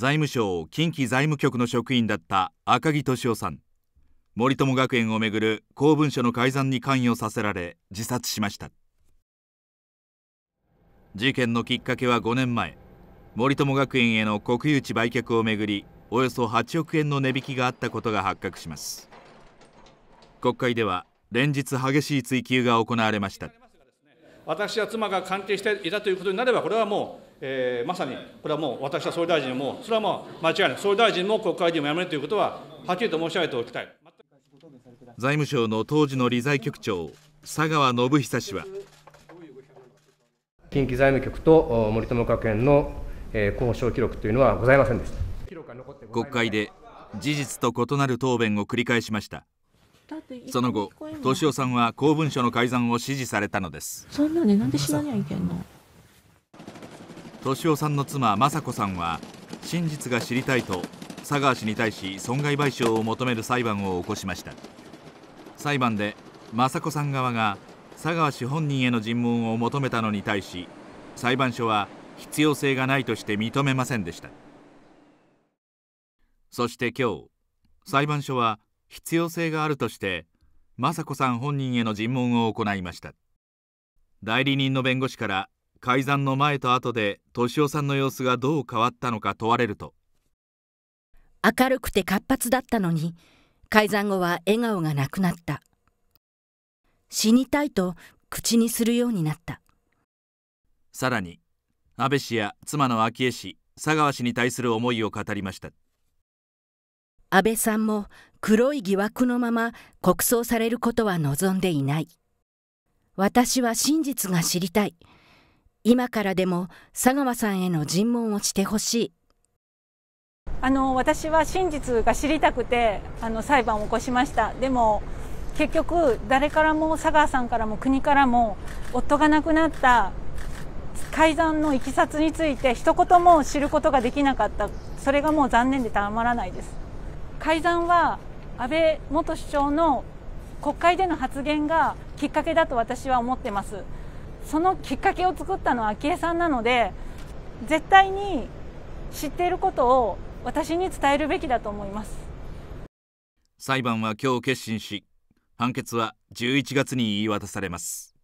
財務省近畿財務局の職員だった赤木俊夫さん森友学園をめぐる公文書の改ざんに関与させられ自殺しました事件のきっかけは5年前森友学園への国有地売却をめぐりおよそ8億円の値引きがあったことが発覚します国会では連日激しい追及が行われました私や妻が関係していたということになれば、これはもう、えー、まさに、これはもう私は総理大臣も、それはもう間違いない、総理大臣も国会議員も辞めるということは、はっきりと申し上げておきたい。財務省の当時の理財局長、佐川信久氏は。近畿財務局と森友学園の交渉記録というのはございませんでした。国会で事実と異なる答弁を繰り返しました。その後敏夫さんは公文書の改ざんを指示されたのですそんなねなんでないけんの敏夫さんの妻雅子さんは真実が知りたいと佐川氏に対し損害賠償を求める裁判を起こしました裁判で雅子さん側が佐川氏本人への尋問を求めたのに対し裁判所は必要性がないとして認めませんでしたそして今日裁判所は必要性があるとして雅子さん本人への尋問を行いました代理人の弁護士から改ざんの前と後で敏夫さんの様子がどう変わったのか問われると明るくて活発だったのに改ざん後は笑顔がなくなった死にたいと口にするようになったさらに安倍氏や妻の昭恵氏佐川氏に対する思いを語りました安倍さんも黒い疑惑のまま国葬されることは望んでいない。私は真実が知りたい。今からでも佐川さんへの尋問をしてほしい。あの私は真実が知りたくてあの裁判を起こしましたでも結局誰からも佐川さんからも国からも夫が亡くなった改ざんのいきさつについて一言も知ることができなかったそれがもう残念でたまらないです。改ざんは安倍元首相の国会での発言がきっかけだと私は思ってますそのきっかけを作ったのは昭恵さんなので絶対に知っていることを私に伝えるべきだと思います裁判は今日決心し判決は11月に言い渡されます